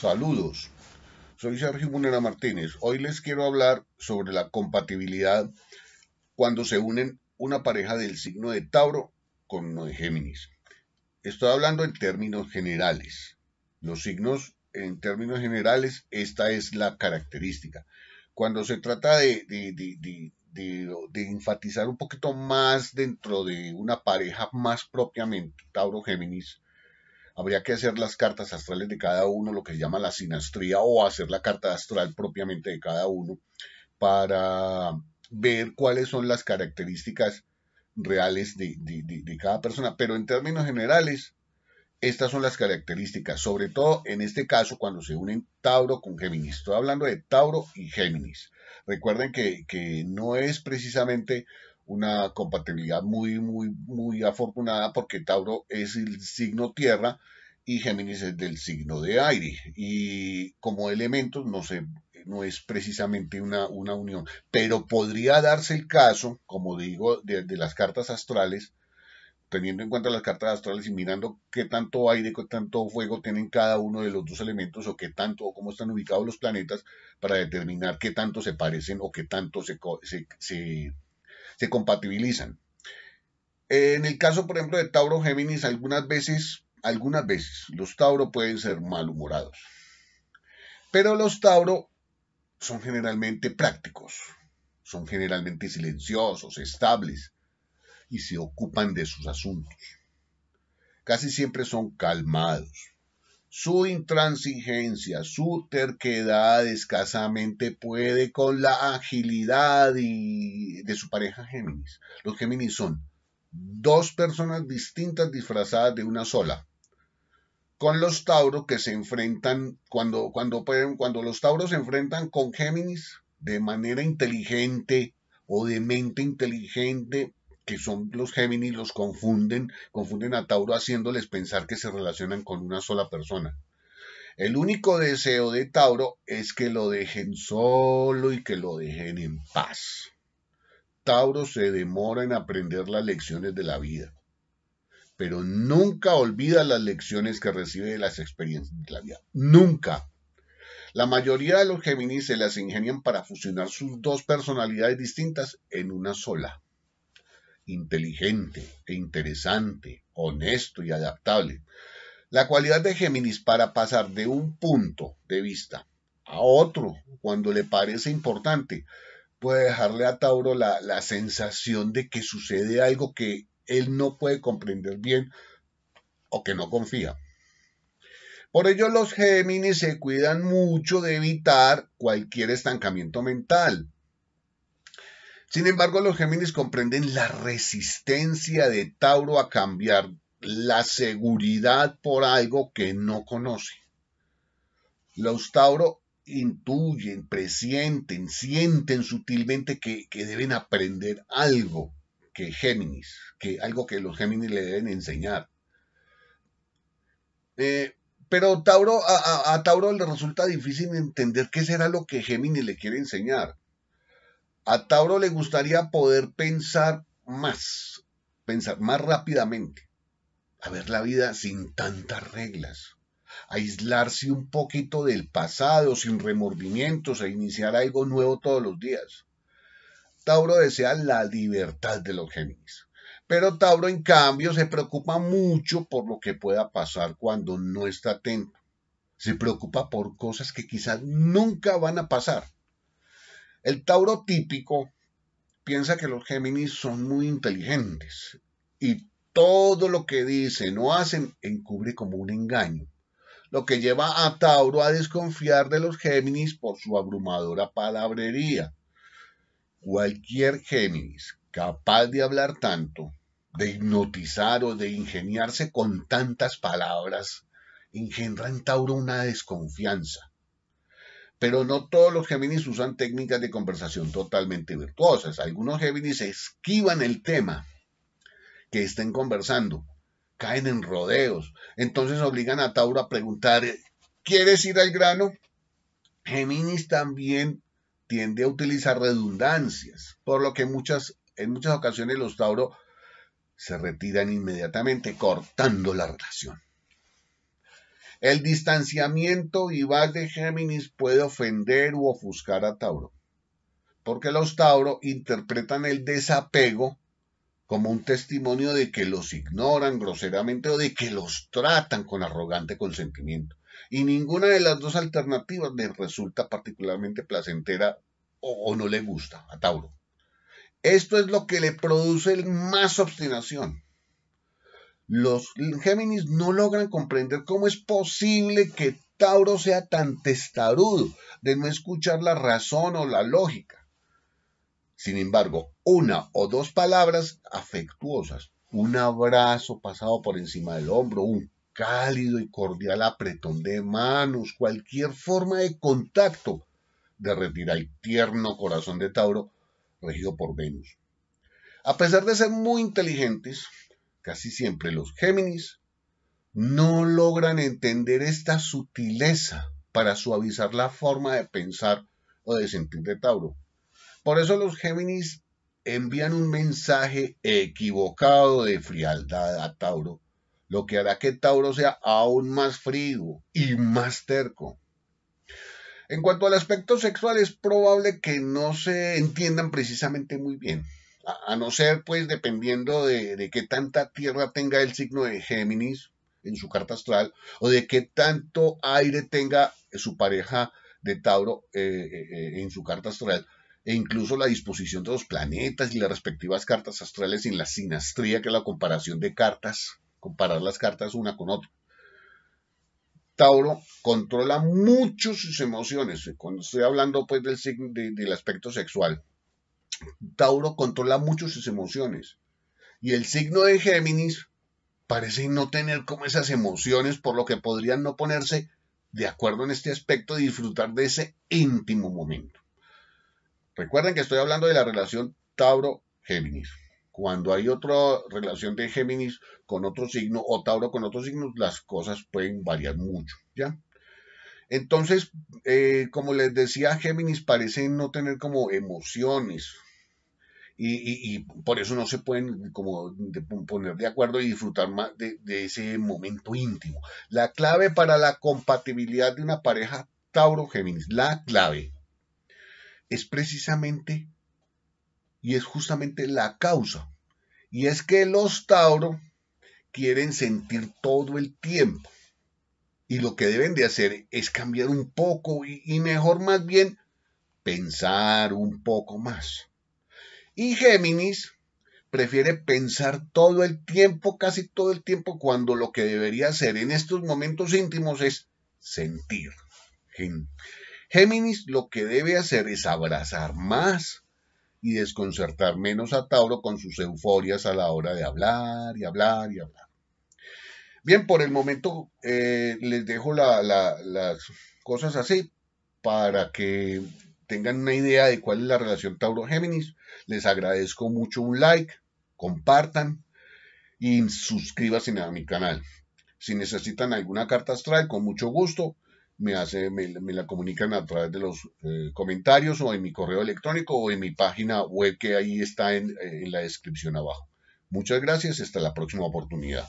Saludos. Soy Sergio Munera Martínez. Hoy les quiero hablar sobre la compatibilidad cuando se unen una pareja del signo de Tauro con uno de Géminis. Estoy hablando en términos generales. Los signos, en términos generales, esta es la característica. Cuando se trata de, de enfatizar un poquito más dentro de una pareja más propiamente, Tauro-Géminis, habría que hacer las cartas astrales de cada uno, lo que se llama la sinastría, o hacer la carta astral propiamente de cada uno, para ver cuáles son las características reales de, cada persona. Pero en términos generales, estas son las características, sobre todo en este caso cuando se unen Tauro con Géminis. Estoy hablando de Tauro y Géminis. Recuerden que no es precisamente una compatibilidad muy, muy, muy afortunada porque Tauro es el signo tierra y Géminis es del signo de aire. Y como elementos no, sé, no es precisamente una, una unión, pero podría darse el caso, como digo, de, las cartas astrales, teniendo en cuenta las cartas astrales y mirando qué tanto aire, qué tanto fuego tienen cada uno de los dos elementos o qué tanto o cómo están ubicados los planetas para determinar qué tanto se parecen o qué tanto se, se se compatibilizan. En el caso, por ejemplo, de Tauro Géminis, algunas veces, algunas veces, los Tauro pueden ser malhumorados. Pero los Tauro son generalmente prácticos, son generalmente silenciosos, estables y se ocupan de sus asuntos. Casi siempre son calmados. Su intransigencia, su terquedad escasamente puede con la agilidad de su pareja Géminis. Los Géminis son dos personas distintas disfrazadas de una sola. Con los tauros que se enfrentan, cuando, cuando, cuando los Tauros se enfrentan con Géminis de manera inteligente o de mente inteligente, que son los Géminis, los confunden, confunden a Tauro haciéndoles pensar que se relacionan con una sola persona. El único deseo de Tauro es que lo dejen solo y que lo dejen en paz. Tauro se demora en aprender las lecciones de la vida, pero nunca olvida las lecciones que recibe de las experiencias de la vida. Nunca. La mayoría de los Géminis se las ingenian para fusionar sus dos personalidades distintas en una sola inteligente e interesante, honesto y adaptable. La cualidad de Géminis para pasar de un punto de vista a otro cuando le parece importante puede dejarle a Tauro la, la sensación de que sucede algo que él no puede comprender bien o que no confía. Por ello los Géminis se cuidan mucho de evitar cualquier estancamiento mental, sin embargo, los Géminis comprenden la resistencia de Tauro a cambiar la seguridad por algo que no conoce. Los Tauro intuyen, presienten, sienten sutilmente que, deben aprender algo que Géminis, que algo que los Géminis le deben enseñar. Eh, pero Tauro, a, a Tauro le resulta difícil entender qué será lo que Géminis le quiere enseñar. A Tauro le gustaría poder pensar más, pensar más rápidamente, a ver la vida sin tantas reglas, aislarse un poquito del pasado, sin remordimientos, e iniciar algo nuevo todos los días. Tauro desea la libertad de los Géminis. Pero Tauro, en cambio, se preocupa mucho por lo que pueda pasar cuando no está atento. Se preocupa por cosas que quizás nunca van a pasar el Tauro típico piensa que los Géminis son muy inteligentes y todo lo que dicen o hacen encubre como un engaño, lo que lleva a Tauro a desconfiar de los Géminis por su abrumadora palabrería. Cualquier Géminis capaz de hablar tanto, de hipnotizar o de ingeniarse con tantas palabras, engendra en Tauro una desconfianza pero no todos los Géminis usan técnicas de conversación totalmente virtuosas. Algunos Géminis esquivan el tema que estén conversando, caen en rodeos, entonces obligan a Tauro a preguntar, ¿quieres ir al grano? Géminis también tiende a utilizar redundancias, por lo que muchas, en muchas ocasiones los Tauro se retiran inmediatamente cortando la relación. El distanciamiento y va de Géminis puede ofender u ofuscar a Tauro, porque los Tauro interpretan el desapego como un testimonio de que los ignoran groseramente o de que los tratan con arrogante consentimiento. Y ninguna de las dos alternativas les resulta particularmente placentera o, o no le gusta a Tauro. Esto es lo que le produce más obstinación los Géminis no logran comprender cómo es posible que Tauro sea tan testarudo de no escuchar la razón o la lógica. Sin embargo, una o dos palabras afectuosas, un abrazo pasado por encima del hombro, un cálido y cordial apretón de manos, cualquier forma de contacto derretirá el tierno corazón de Tauro regido por Venus. A pesar de ser muy inteligentes, casi siempre los Géminis, no logran entender esta sutileza para suavizar la forma de pensar o de sentir de Tauro. Por eso los Géminis envían un mensaje equivocado de frialdad a Tauro, lo que hará que Tauro sea aún más frío y más terco. En cuanto al aspecto sexual, es probable que no se entiendan precisamente muy bien a, no ser pues dependiendo de, de qué tanta tierra tenga el signo de Géminis en su carta astral o de qué tanto aire tenga su pareja de Tauro eh, eh, eh, en su carta astral e incluso la disposición de los planetas y las respectivas cartas astrales en la sinastría, que es la comparación de cartas, comparar las cartas una con otra. Tauro controla mucho sus emociones, cuando estoy hablando pues del, del aspecto sexual, Tauro controla mucho sus emociones. Y el signo de Géminis parece no tener como esas emociones, por lo que podrían no ponerse de acuerdo en este aspecto y disfrutar de ese íntimo momento. Recuerden que estoy hablando de la relación Tauro-Géminis. Cuando hay otra relación de Géminis con otro signo o Tauro con otro signo, las cosas pueden variar mucho, ¿ya? Entonces, eh, como les decía, Géminis parece no tener como emociones, y, por eso no se pueden como poner de acuerdo y disfrutar más de, ese momento íntimo. La clave para la compatibilidad de una pareja Tauro-Géminis, la clave es precisamente y es justamente la causa. Y es que los Tauro quieren sentir todo el tiempo. Y lo que deben de hacer es cambiar un poco y mejor más bien pensar un poco más. Y Géminis prefiere pensar todo el tiempo, casi todo el tiempo, cuando lo que debería hacer en estos momentos íntimos es sentir. Géminis lo que debe hacer es abrazar más y desconcertar menos a Tauro con sus euforias a la hora de hablar y hablar y hablar. Bien, por el momento eh, les dejo las cosas así para que tengan una idea de cuál es la relación Tauro-Géminis. Les agradezco mucho un like, compartan y suscríbanse a mi canal. Si necesitan alguna carta astral, con mucho gusto, me, hace, me, la comunican a través de los eh, comentarios o en mi correo electrónico o en mi página web que ahí está en eh, la descripción abajo. Muchas gracias, hasta la próxima oportunidad.